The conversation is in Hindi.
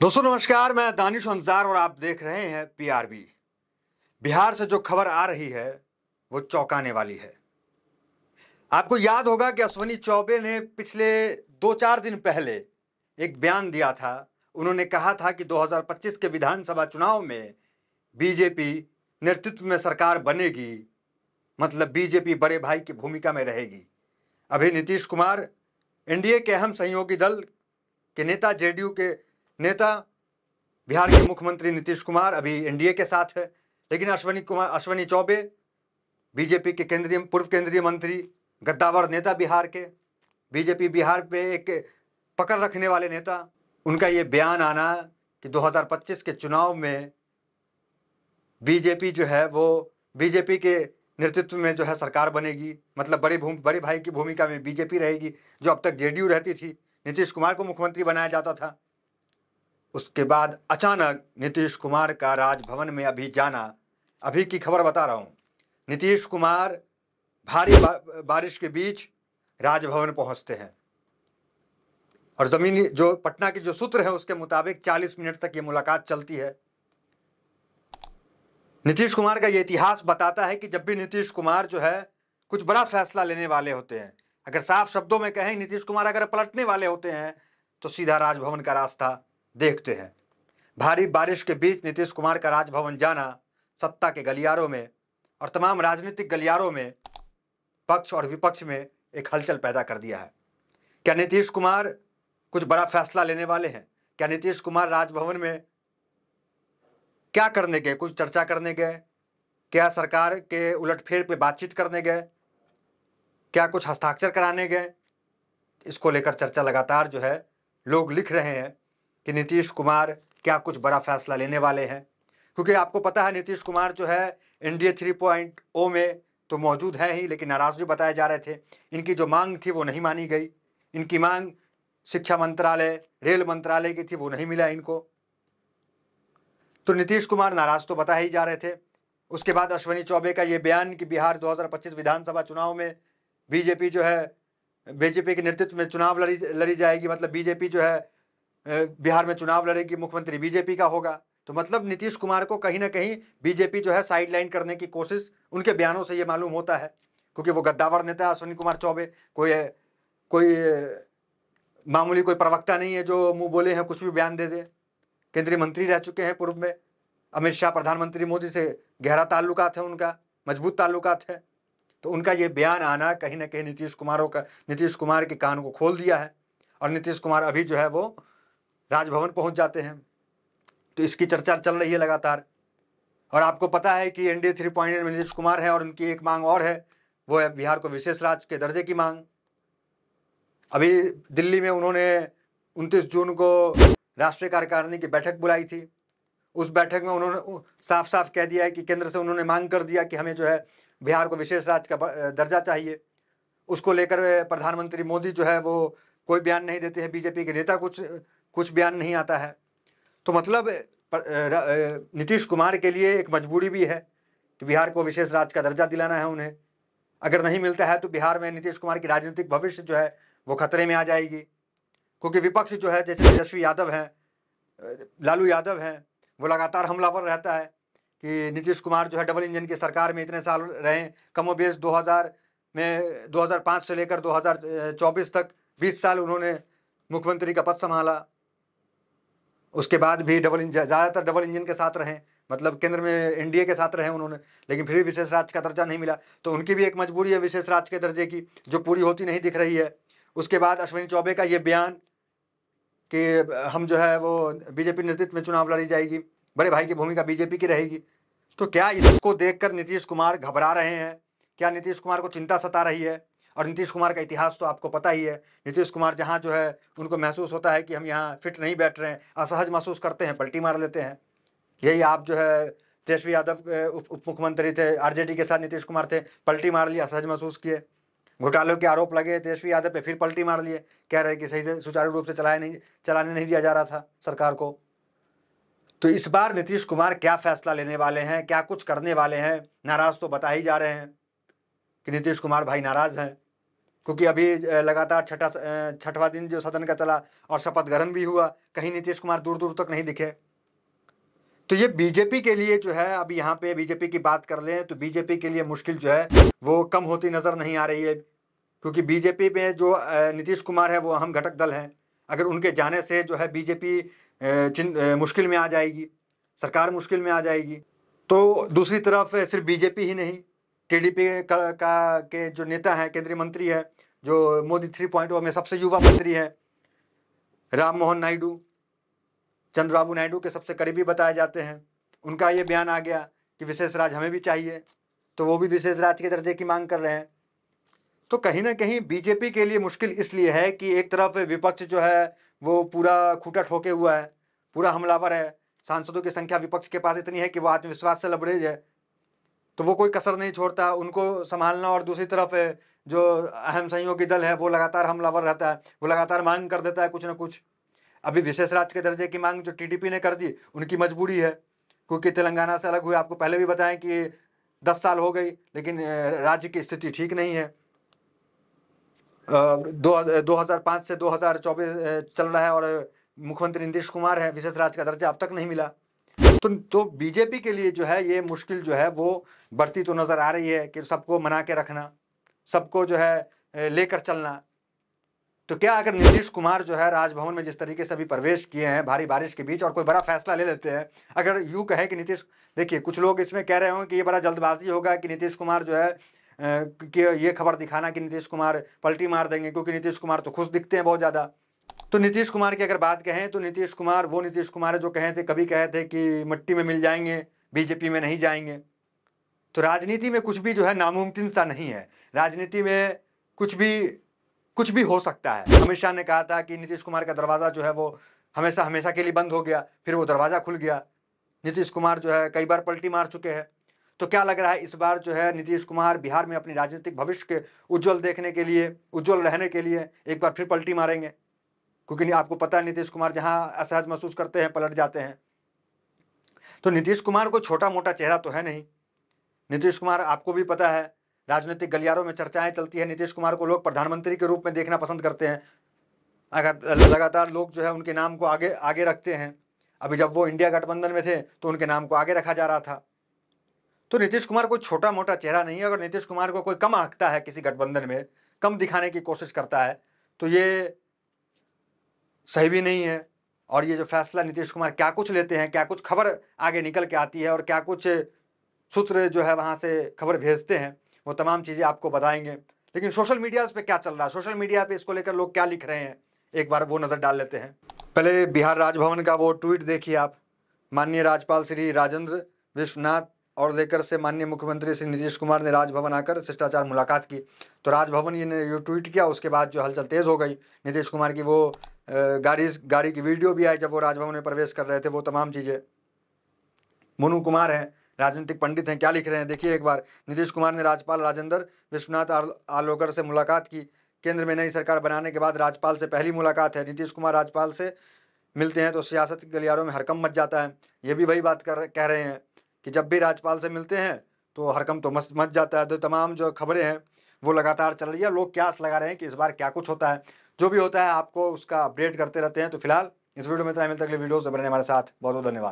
दोस्तों नमस्कार मैं दानिश अंजार और आप देख रहे हैं पीआरबी बिहार से जो खबर आ रही है वो चौंकाने वाली है आपको याद होगा कि अश्वनी चौबे ने पिछले दो चार दिन पहले एक बयान दिया था उन्होंने कहा था कि 2025 के विधानसभा चुनाव में बीजेपी नेतृत्व में सरकार बनेगी मतलब बीजेपी बड़े भाई की भूमिका में रहेगी अभी नीतीश कुमार एनडीए के अहम सहयोगी दल के नेता जेडीयू के नेता बिहार के मुख्यमंत्री नीतीश कुमार अभी एनडीए के साथ है लेकिन अश्वनी कुमार अश्वनी चौबे बीजेपी के केंद्रीय पूर्व केंद्रीय मंत्री गद्दावर नेता बिहार के बीजेपी बिहार पे एक पकड़ रखने वाले नेता उनका ये बयान आना कि 2025 के चुनाव में बीजेपी जो है वो बीजेपी के नेतृत्व में जो है सरकार बनेगी मतलब बड़े भूमि बड़े भाई की भूमिका में बीजेपी रहेगी जो अब तक जेडीयू रहती थी नीतीश कुमार को मुख्यमंत्री बनाया जाता था उसके बाद अचानक नीतीश कुमार का राजभवन में अभी जाना अभी की खबर बता रहा हूँ नीतीश कुमार भारी बा, बारिश के बीच राजभवन पहुँचते हैं और ज़मीनी जो पटना के जो सूत्र है उसके मुताबिक 40 मिनट तक ये मुलाकात चलती है नीतीश कुमार का ये इतिहास बताता है कि जब भी नीतीश कुमार जो है कुछ बड़ा फैसला लेने वाले होते हैं अगर साफ शब्दों में कहें नीतीश कुमार अगर पलटने वाले होते हैं तो सीधा राजभवन का रास्ता देखते हैं भारी बारिश के बीच नीतीश कुमार का राजभवन जाना सत्ता के गलियारों में और तमाम राजनीतिक गलियारों में पक्ष और विपक्ष में एक हलचल पैदा कर दिया है क्या नीतीश कुमार कुछ बड़ा फैसला लेने वाले हैं क्या नीतीश कुमार राजभवन में क्या करने गए कुछ चर्चा करने गए क्या सरकार के उलटफेर पे बातचीत करने गए क्या कुछ हस्ताक्षर कराने गए इसको लेकर चर्चा लगातार जो है लोग लिख रहे हैं कि नीतीश कुमार क्या कुछ बड़ा फैसला लेने वाले हैं क्योंकि आपको पता है नीतीश कुमार जो है ए थ्री पॉइंट ओ में तो मौजूद है ही लेकिन नाराज़ भी बताए जा रहे थे इनकी जो मांग थी वो नहीं मानी गई इनकी मांग शिक्षा मंत्रालय रेल मंत्रालय की थी वो नहीं मिला इनको तो नीतीश कुमार नाराज़ तो बता ही जा रहे थे उसके बाद अश्वनी चौबे का ये बयान कि बिहार 2025 विधानसभा चुनाव में बीजेपी जो है बीजेपी के नेतृत्व में चुनाव लड़ी लड़ी जाएगी मतलब बीजेपी जो है बिहार में चुनाव लड़ेगी मुख्यमंत्री बीजेपी का होगा तो मतलब नीतीश कुमार को कहीं ना कहीं बीजेपी जो है साइडलाइन करने की कोशिश उनके बयानों से ये मालूम होता है क्योंकि वो गद्दावर नेता अश्विनी कुमार चौबे कोई कोई मामूली कोई प्रवक्ता नहीं है जो मुंह बोले हैं कुछ भी बयान दे दे केंद्रीय मंत्री रह चुके हैं पूर्व में अमित शाह प्रधानमंत्री मोदी से गहरा ताल्लुकात है उनका मजबूत ताल्लुकात है तो उनका ये बयान आना कहीं ना कहीं नीतीश कुमारों का नीतीश कुमार के कान को खोल दिया है और नीतीश कुमार अभी जो है वो राजभवन पहुंच जाते हैं तो इसकी चर्चा चल रही है लगातार और आपको पता है कि N D three point Nitish Kumar है और उनकी एक मांग और है वो है बिहार को विशेष राज्य के दर्जे की मांग अभी दिल्ली में उन्होंने 29 जून को राष्ट्रीय कार्यकारिणी की बैठक बुलाई थी उस बैठक में उन्होंने साफ साफ कह दिया है कि केंद्र से उन्होंने मांग कर दिया कि हमें जो है बिहार को विशेष राज्य का दर्जा चाहिए उसको लेकर प्रधानमंत्री मोदी जो है वो कोई बयान नहीं देते हैं बीजेपी के नेता कुछ कुछ बयान नहीं आता है तो मतलब नीतीश कुमार के लिए एक मजबूरी भी है कि बिहार को विशेष राज्य का दर्जा दिलाना है उन्हें अगर नहीं मिलता है तो बिहार में नीतीश कुमार की राजनीतिक भविष्य जो है वो खतरे में आ जाएगी क्योंकि विपक्ष जो है जैसे तेजस्वी यादव हैं लालू यादव हैं वो लगातार हमलावर रहता है कि नीतीश कुमार जो है डबल इंजन की सरकार में इतने साल रहे कमो बेस में 2005 से लेकर 2024 तक 20 साल उन्होंने मुख्यमंत्री का पद संभाला उसके बाद भी डबल इंजन ज़्यादातर डबल इंजन के साथ रहें मतलब केंद्र में एनडीए के साथ रहे उन्होंने लेकिन फिर भी विशेष राज्य का दर्जा नहीं मिला तो उनकी भी एक मजबूरी है विशेष राज्य के दर्जे की जो पूरी होती नहीं दिख रही है उसके बाद अश्विनी चौबे का ये बयान कि हम जो है वो बीजेपी नेतृत्व में चुनाव लड़ी जाएगी बड़े भाई की भूमिका बीजेपी की रहेगी तो क्या इसको देखकर नीतीश कुमार घबरा रहे हैं क्या नीतीश कुमार को चिंता सता रही है और नीतीश कुमार का इतिहास तो आपको पता ही है नीतीश कुमार जहाँ जो है उनको महसूस होता है कि हम यहाँ फिट नहीं बैठ रहे हैं असहज महसूस करते हैं पलटी मार लेते हैं यही आप जो है तेजस्वी यादव उप उप मुख्यमंत्री थे आरजेडी के साथ नीतीश कुमार थे पलटी मार लिए असहज महसूस किए घोटालों के आरोप लगे तेजस्वी यादव पे फिर पलटी मार लिए कह रहे कि सही से सुचारू रूप से चलाया नहीं चलाने नहीं दिया जा रहा था सरकार को तो इस बार नीतीश कुमार क्या फैसला लेने वाले हैं क्या कुछ करने वाले हैं नाराज़ तो बता ही जा रहे हैं कि नीतीश कुमार भाई नाराज़ हैं क्योंकि अभी लगातार छठा छठवा दिन जो सदन का चला और शपथ ग्रहण भी हुआ कहीं नीतीश कुमार दूर दूर तक नहीं दिखे तो ये बीजेपी के लिए जो है अब यहाँ पे बीजेपी की बात कर लें तो बीजेपी के लिए मुश्किल जो है वो कम होती नज़र नहीं आ रही है क्योंकि बीजेपी में जो नीतीश कुमार है वो अहम घटक दल हैं अगर उनके जाने से जो है बीजेपी मुश्किल में आ जाएगी सरकार मुश्किल में आ जाएगी तो दूसरी तरफ सिर्फ बीजेपी ही नहीं टीडीपी का, का के जो नेता हैं केंद्रीय मंत्री है जो मोदी थ्री पॉइंट में सबसे युवा मंत्री है राम मोहन नायडू चंद्रबाबू नायडू के सबसे करीबी बताए जाते हैं उनका ये बयान आ गया कि विशेष राज हमें भी चाहिए तो वो भी विशेष राज के दर्जे की मांग कर रहे हैं तो कहीं ना कहीं बीजेपी के लिए मुश्किल इसलिए है कि एक तरफ विपक्ष जो है वो पूरा खूटा ठोके हुआ है पूरा हमलावर है सांसदों की संख्या विपक्ष के पास इतनी है कि वो आत्मविश्वास से लबरेज है तो वो कोई कसर नहीं छोड़ता उनको संभालना और दूसरी तरफ जो अहम सहयोगी दल है वो लगातार हमलावर रहता है वो लगातार मांग कर देता है कुछ ना कुछ अभी विशेष राज्य के दर्जे की मांग जो टीडीपी ने कर दी उनकी मजबूरी है क्योंकि तेलंगाना से अलग हुए आपको पहले भी बताएं कि दस साल हो गई लेकिन राज्य की स्थिति ठीक नहीं है दो दो हज़ार पाँच से दो हज़ार चौबीस चल रहा है और मुख्यमंत्री नीतीश कुमार है विशेष राज्य का दर्जा अब तक नहीं मिला तो तो बीजेपी के लिए जो है ये मुश्किल जो है वो बढ़ती तो नज़र आ रही है कि सबको मना के रखना सबको जो है लेकर चलना तो क्या अगर नीतीश कुमार जो है राजभवन में जिस तरीके से अभी प्रवेश किए हैं भारी बारिश के बीच और कोई बड़ा फैसला ले लेते हैं अगर यूँ कहें कि नीतीश देखिए कुछ लोग इसमें कह रहे होंगे कि ये बड़ा जल्दबाजी होगा कि नीतीश कुमार जो है कि ये खबर दिखाना कि नीतीश कुमार पलटी मार देंगे क्योंकि नीतीश कुमार तो खुश दिखते हैं बहुत ज़्यादा तो नीतीश कुमार की अगर बात कहें तो नीतीश कुमार वो नीतीश कुमार जो कहे थे कभी कहे थे कि मिट्टी में मिल जाएंगे बीजेपी में नहीं जाएंगे तो राजनीति में कुछ भी जो है नामुमकिन सा नहीं है राजनीति में कुछ भी कुछ भी हो सकता है अमित शाह ने कहा था कि नीतीश कुमार का दरवाज़ा जो है वो हमेशा हमेशा के लिए बंद हो गया फिर वो दरवाज़ा खुल गया नीतीश कुमार जो है कई बार पलटी मार चुके हैं तो क्या लग रहा है इस बार जो है नीतीश कुमार बिहार में अपनी राजनीतिक भविष्य के उज्जवल देखने के लिए उज्जवल रहने के लिए एक बार फिर पलटी मारेंगे क्योंकि आपको पता है नीतीश कुमार जहाँ असहज महसूस करते हैं पलट जाते हैं तो नीतीश कुमार कोई छोटा मोटा चेहरा तो है नहीं नीतीश कुमार आपको भी पता है राजनीतिक गलियारों में चर्चाएं चलती है नीतीश कुमार को लोग प्रधानमंत्री के रूप में देखना पसंद करते हैं अगर लगातार लोग जो है उनके नाम को आगे आगे रखते हैं अभी जब वो इंडिया गठबंधन में थे तो उनके नाम को आगे रखा जा रहा था तो नीतीश कुमार कोई छोटा मोटा चेहरा नहीं है अगर नीतीश कुमार को कोई कम आंकता है किसी गठबंधन में कम दिखाने की कोशिश करता है तो ये सही भी नहीं है और ये जो फैसला नीतीश कुमार क्या कुछ लेते हैं क्या कुछ खबर आगे निकल के आती है और क्या कुछ सूत्र जो है वहाँ से खबर भेजते हैं वो तमाम चीज़ें आपको बताएंगे लेकिन सोशल मीडिया पर क्या चल रहा है सोशल मीडिया पे इसको लेकर लोग क्या लिख रहे हैं एक बार वो नज़र डाल लेते हैं पहले बिहार राजभवन का वो ट्वीट देखिए आप माननीय राज्यपाल श्री राजेंद्र विश्वनाथ और लेकर से माननीय मुख्यमंत्री श्री नीतीश कुमार ने राजभवन आकर शिष्टाचार मुलाकात की तो राजभवन ये ने ट्वीट किया उसके बाद जो हलचल तेज़ हो गई नीतीश कुमार की वो गाड़ी गाड़ी की वीडियो भी आई जब वो राजभवन में प्रवेश कर रहे थे वो तमाम चीज़ें मोनू कुमार हैं राजनीतिक पंडित हैं क्या लिख रहे हैं देखिए एक बार नीतीश कुमार ने राज्यपाल राजेंद्र विश्वनाथ आलोकर से मुलाकात की केंद्र में नई सरकार बनाने के बाद राज्यपाल से पहली मुलाकात है नीतीश कुमार राज्यपाल से मिलते हैं तो सियासत के गलियारों में हरकम मच जाता है ये भी वही बात कर कह रहे हैं कि जब भी राज्यपाल से मिलते हैं तो हरकम तो मच जाता है तो तमाम जो खबरें हैं वो लगातार चल रही है लोग क्या लगा रहे हैं कि इस बार क्या कुछ होता है जो भी होता है आपको उसका अपडेट करते रहते हैं तो फिलहाल इस वीडियो में इतना मिलता है अगले वीडियो से बने हमारे साथ बहुत बहुत धन्यवाद